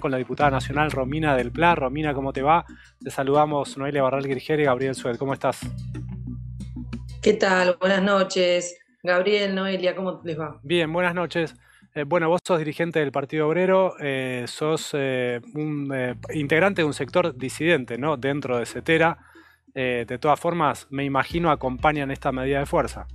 con la diputada nacional Romina del Pla. Romina, ¿cómo te va? Te saludamos Noelia Barral Grigera y Gabriel suel ¿Cómo estás? ¿Qué tal? Buenas noches. Gabriel, Noelia, ¿cómo les va? Bien, buenas noches. Eh, bueno, vos sos dirigente del Partido Obrero, eh, sos eh, un integrante de un sector disidente, ¿no? Dentro de CETERA. de todas formas, me imagino acompañan esta medida de fuerza.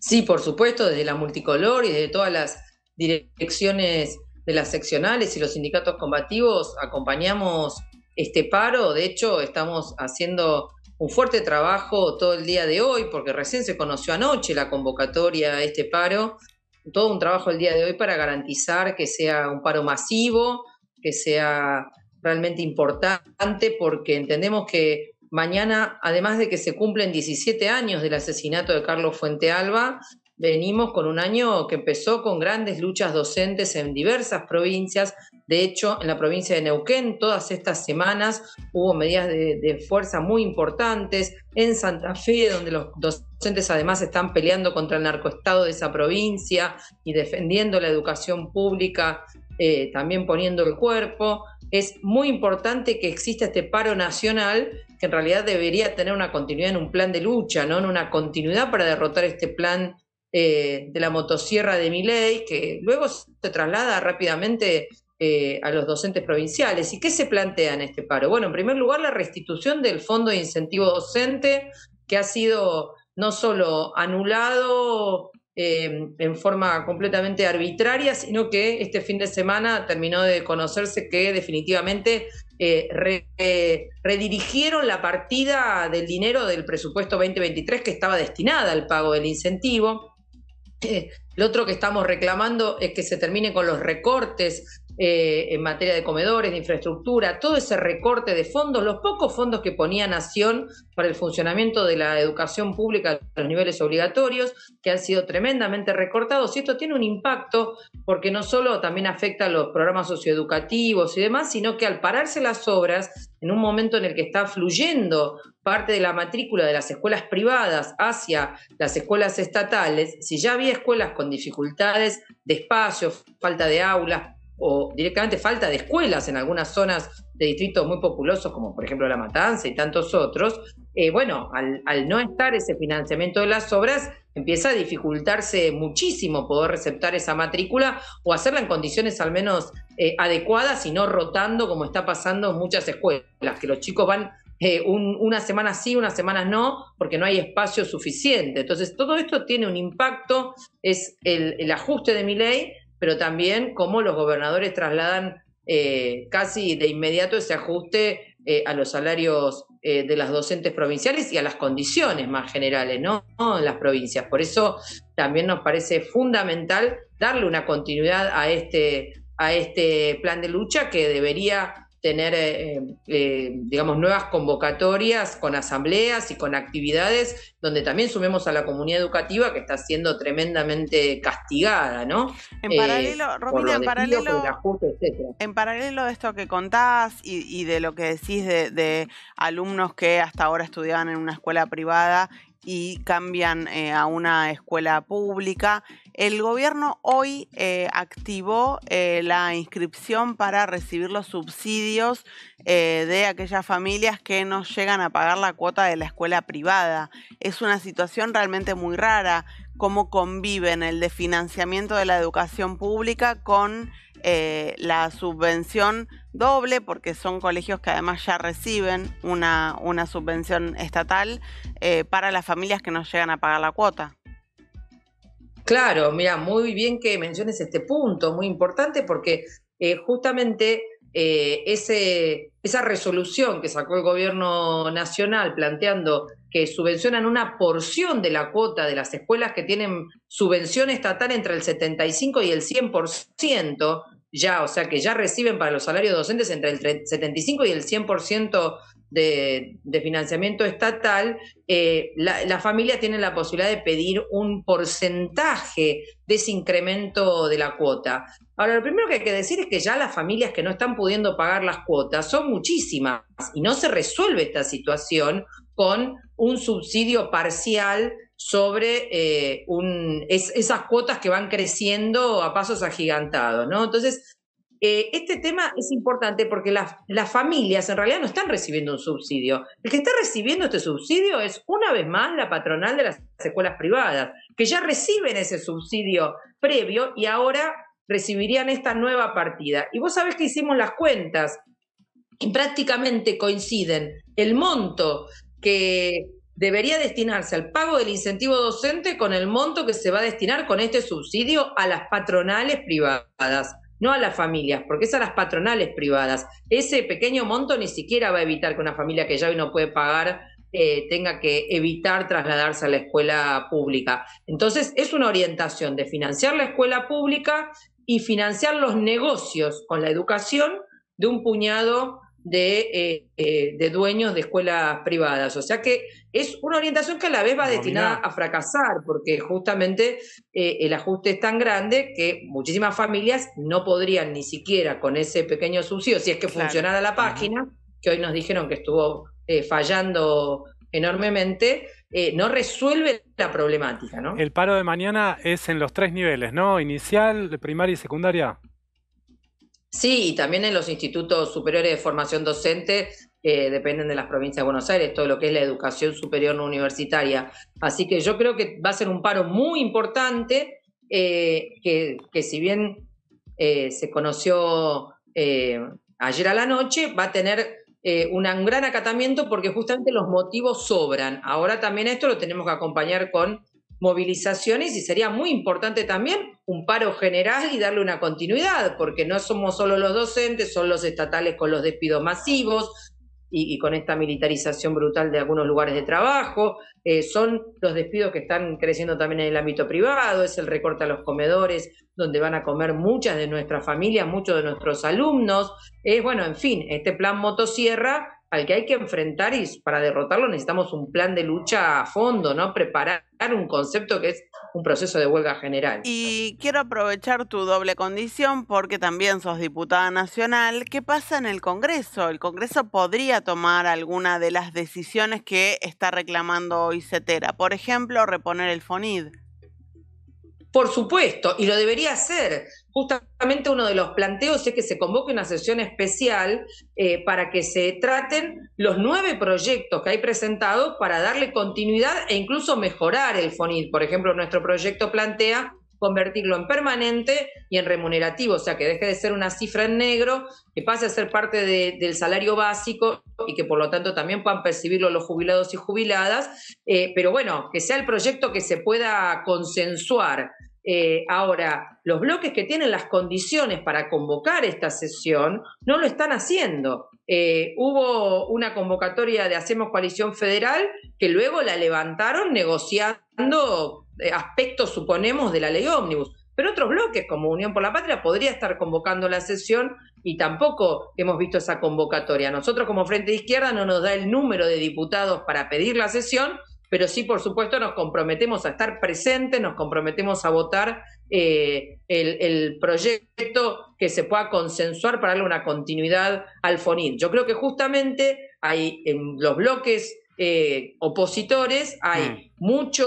Sí, por supuesto, desde la multicolor y desde todas las direcciones las seccionales y los sindicatos combativos acompañamos este paro. De hecho, estamos haciendo un fuerte trabajo todo el día de hoy, porque recién se conoció anoche la convocatoria a este paro. Todo un trabajo el día de hoy para garantizar que sea un paro masivo, que sea realmente importante, porque entendemos que mañana, además de que se cumplen 17 años del asesinato de Carlos Fuente Alba, venimos con un año que empezó con grandes luchas docentes en diversas provincias. De hecho, en la provincia de Neuquén, todas estas semanas hubo medidas de, fuerza muy importantes. En Santa Fe, donde los docentes además están peleando contra el narcoestado de esa provincia y defendiendo la educación pública, eh, también poniendo el cuerpo. Es muy importante que exista este paro nacional que en realidad debería tener una continuidad en un plan de lucha, ¿no? en una continuidad para derrotar este plan eh, de la motosierra de Miley, que luego se traslada rápidamente eh, a los docentes provinciales. ¿Y qué se plantea en este paro? Bueno, en primer lugar, la restitución del fondo de incentivo docente, que ha sido no solo anulado eh, en forma completamente arbitraria, sino que este fin de semana terminó de conocerse que definitivamente redirigieron la partida del dinero del presupuesto 2023 que estaba destinada al pago del incentivo lo otro que estamos reclamando es que se termine con los recortes eh, en materia de comedores, de infraestructura, todo ese recorte de fondos, los pocos fondos que ponía Nación para el funcionamiento de la educación pública a los niveles obligatorios, que han sido tremendamente recortados. Y esto tiene un impacto porque no solo también afecta a los programas socioeducativos y demás, sino que al pararse las obras, en un momento en el que está fluyendo parte de la matrícula de las escuelas privadas hacia las escuelas estatales, si ya había escuelas con dificultades de espacio, falta de aulas, o directamente falta de escuelas en algunas zonas de distritos muy populosos, como por ejemplo La Matanza y tantos otros, eh, bueno, al, no estar ese financiamiento de las obras, empieza a dificultarse muchísimo poder receptar esa matrícula o hacerla en condiciones al menos eh, adecuadas y no rotando como está pasando en muchas escuelas, que los chicos van eh, una semana sí, una semana no, porque no hay espacio suficiente. Entonces, todo esto tiene un impacto, es el ajuste de mi ley pero también cómo los gobernadores trasladan eh, casi de inmediato ese ajuste eh, a los salarios eh, de las docentes provinciales y a las condiciones más generales, ¿no? En las provincias. Por eso también nos parece fundamental darle una continuidad a este, a este plan de lucha que debería tener, eh, eh, eh, digamos, nuevas convocatorias con asambleas y con actividades donde también sumemos a la comunidad educativa que está siendo tremendamente castigada, ¿no? En paralelo, en paralelo, de esto que contás y, de lo que decís de, de, alumnos que hasta ahora estudiaban en una escuela privada y cambian eh, a una escuela pública. El gobierno hoy eh, activó eh, la inscripción para recibir los subsidios de aquellas familias que no llegan a pagar la cuota de la escuela privada. Es una situación realmente muy rara, cómo conviven el de de la educación pública con la subvención doble, porque son colegios que además ya reciben una, una subvención estatal eh, para las familias que no llegan a pagar la cuota. Claro, mira, muy bien que menciones este punto, muy importante, porque eh, justamente eh, esa resolución que sacó el gobierno nacional planteando que subvencionan una porción de la cuota de las escuelas que tienen subvención estatal entre el 75 y el 100%, ya, o sea que ya reciben para los salarios docentes entre el 75 y el 100% de, financiamiento estatal, las eh, la familias tienen la posibilidad de pedir un porcentaje de ese incremento de la cuota. Ahora, lo primero que hay que decir es que ya las familias que no están pudiendo pagar las cuotas son muchísimas y no se resuelve esta situación con un subsidio parcial sobre eh, esas cuotas que van creciendo a pasos agigantados, ¿no? Entonces, eh, este tema es importante porque las, las, familias en realidad no están recibiendo un subsidio. El que está recibiendo este subsidio es una vez más la patronal de las escuelas privadas, que ya reciben ese subsidio previo y ahora recibirían esta nueva partida. Y vos sabés que hicimos las cuentas y prácticamente coinciden el monto que debería destinarse al pago del incentivo docente con el monto que se va a destinar con este subsidio a las patronales privadas, no a las familias, porque es a las patronales privadas. Ese pequeño monto ni siquiera va a evitar que una familia que ya hoy no puede pagar eh, tenga que evitar trasladarse a la escuela pública. Entonces, es una orientación de financiar la escuela pública y financiar los negocios con la educación de un puñado de, eh, eh, de dueños de escuelas privadas. O sea que es una orientación que a la vez va destinada a fracasar, porque justamente eh, el ajuste es tan grande que muchísimas familias no podrían ni siquiera con ese pequeño subsidio, si es que funcionara la página, que hoy nos dijeron que estuvo fallando enormemente, no resuelve la problemática. ¿no? El paro de mañana es en los tres niveles, ¿no? Inicial, primaria y secundaria. Sí, y también en los institutos superiores de formación docente que eh, dependen de las provincias de Buenos Aires, todo lo que es la educación superior no universitaria. Así que yo creo que va a ser un paro muy importante, eh, que, si bien eh, se conoció ayer a la noche, va a tener un gran acatamiento porque justamente los motivos sobran. Ahora también esto lo tenemos que acompañar con movilizaciones y sería muy importante también un paro general y darle una continuidad, porque no somos solo los docentes, son los estatales con los despidos masivos y, con esta militarización brutal de algunos lugares de trabajo, eh, son los despidos que están creciendo también en el ámbito privado, es el recorte a los comedores, donde van a comer muchas de nuestras familias, muchos de nuestros alumnos, es bueno, en fin, este plan motosierra al que hay que enfrentar y para derrotarlo necesitamos un plan de lucha a fondo, ¿no? Preparar un concepto que es un proceso de huelga general. Y quiero aprovechar tu doble condición porque también sos diputada nacional. ¿Qué pasa en el Congreso? ¿El Congreso podría tomar alguna de las decisiones que está reclamando hoy CETERA? Por ejemplo, reponer el FONID. Por supuesto, y lo debería hacer justamente uno de los planteos es que se convoque una sesión especial eh, para que se traten los nueve proyectos que hay presentados para darle continuidad e incluso mejorar el FONID. Por ejemplo, nuestro proyecto plantea convertirlo en permanente y en remunerativo, o sea, que deje de ser una cifra en negro, que pase a ser parte del salario básico y que por lo tanto también puedan percibirlo los jubilados y jubiladas, eh, pero bueno, que sea el proyecto que se pueda consensuar eh, ahora, los bloques que tienen las condiciones para convocar esta sesión no lo están haciendo. Eh, hubo una convocatoria de Hacemos Coalición Federal que luego la levantaron negociando eh, aspectos, suponemos, de la ley ómnibus. Pero otros bloques, como Unión por la Patria, podría estar convocando la sesión y tampoco hemos visto esa convocatoria. Nosotros como Frente de Izquierda no nos da el número de diputados para pedir la sesión pero sí, por supuesto, nos comprometemos a estar presentes, nos comprometemos a votar eh, el, proyecto que se pueda consensuar para darle una continuidad al FONIN. Yo creo que justamente hay en los bloques eh, opositores, hay mm. mucho,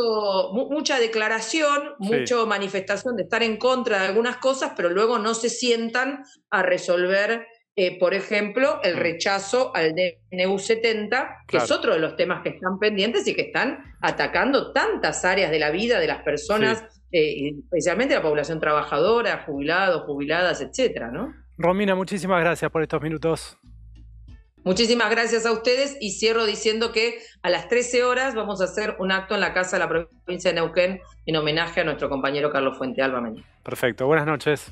mucha declaración, mucha manifestación de estar en contra de algunas cosas, pero luego no se sientan a resolver eh, por ejemplo, el mm. rechazo al DNU 70, que es otro de los temas que están pendientes y que están atacando tantas áreas de la vida de las personas, eh, especialmente la población trabajadora, jubilados, jubiladas, etcétera, ¿no? Romina, muchísimas gracias por estos minutos. Muchísimas gracias a ustedes y cierro diciendo que a las 13 horas vamos a hacer un acto en la Casa de la Provincia de Neuquén en homenaje a nuestro compañero Carlos Fuente Alba Perfecto, buenas noches.